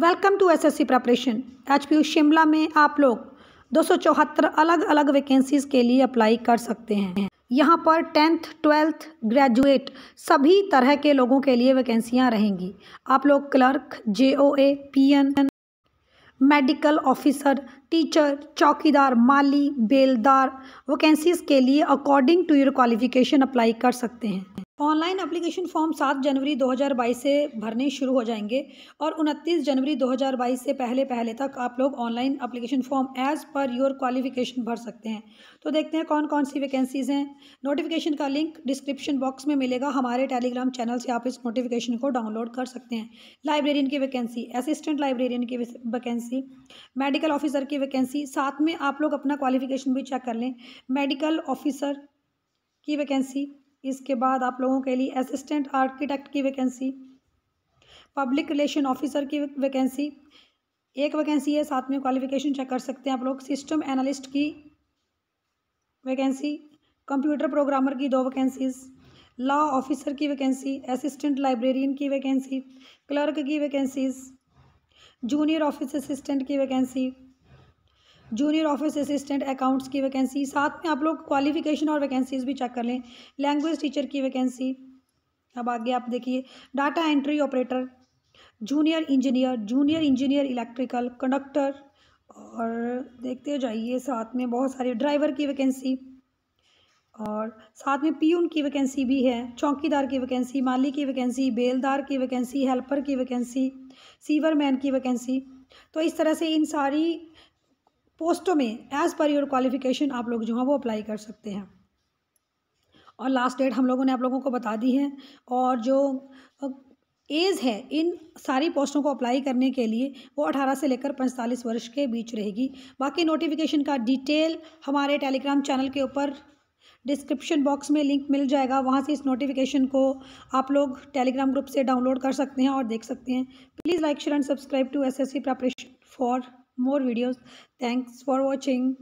Welcome to SSC preparation HPU Shimla में आप लोग दो अलग अलग वैकेंसीज़ के लिए अप्लाई कर सकते हैं यहाँ पर टेंथ ट्वेल्थ ग्रेजुएट सभी तरह के लोगों के लिए वैकेंसियाँ रहेंगी आप लोग clerk J O A P N medical officer teacher चौकीदार माली बेलदार वैकेंसीज़ के लिए according to your qualification apply कर सकते हैं ऑनलाइन एप्लीकेशन फॉर्म 7 जनवरी 2022 से भरने शुरू हो जाएंगे और 29 जनवरी 2022 से पहले पहले तक आप लोग online application form as per your qualification भर सकते हैं तो देखते हैं कौन कौन सी वैकेंसीज़ हैं नोटिफिकेशन का लिंक डिस्क्रिप्शन बॉक्स में मिलेगा हमारे टेलीग्राम चैनल से आप इस नोटिफिकेशन को डाउनलोड कर सकते हैं लाइब्रेरियन की वैकेंसी असिस्टेंट लाइब्रेरियन की वैकेंसी मेडिकल ऑफिसर की वैकेंसी साथ में आप लोग अपना क्वालिफिकेशन भी चेक कर लें मेडिकल ऑफिसर की वैकेंसी इसके बाद आप लोगों के लिए असिस्टेंट आर्किटेक्ट की वैकेंसी पब्लिक रिलेशन ऑफिसर की वैकेंसी एक वैकेंसी है साथ में क्वालिफिकेशन चेक कर सकते हैं आप लोग सिस्टम एनालिस्ट की वैकेंसी कंप्यूटर प्रोग्रामर की दो वैकेंसीज़ लॉ ऑफिसर की वैकेंसी असिस्टेंट लाइब्रेरियन की वैकेंसी क्लर्क की वैकेंसीज़ जूनियर ऑफिस असिस्टेंट की vacancy junior office assistant accounts की वैकेंसी साथ में आप लोग क्वालिफिकेशन और वैकेंसीज़ भी चेक कर लें लैंग्वेज टीचर की वैकेंसी अब आगे आप देखिए data entry operator junior engineer junior engineer electrical conductor और देखते जाइए साथ में बहुत सारे ड्राइवर की वैकेंसी और साथ में पीयून की वैकेंसी भी है चौकीदार की वैकेंसी माली की वैकेंसी बेलदार की वैकेंसी हेल्पर की वैकेंसी मैन की वैकेंसी तो इस तरह से इन सारी पोस्टों में एज़ पर योर क्वालिफिकेशन आप लोग जो हैं वो अप्लाई कर सकते हैं और लास्ट डेट हम लोगों ने आप लोगों को बता दी है और जो एज है इन सारी पोस्टों को अप्लाई करने के लिए वो 18 से लेकर 45 वर्ष के बीच रहेगी बाकी नोटिफिकेशन का डिटेल हमारे टेलीग्राम चैनल के ऊपर डिस्क्रिप्शन बॉक्स में लिंक मिल जाएगा वहाँ से इस नोटिफिकेशन को आप लोग टेलीग्राम ग्रुप से डाउनलोड कर सकते हैं और देख सकते हैं please like share and subscribe to S S C preparation for more videos. Thanks for watching.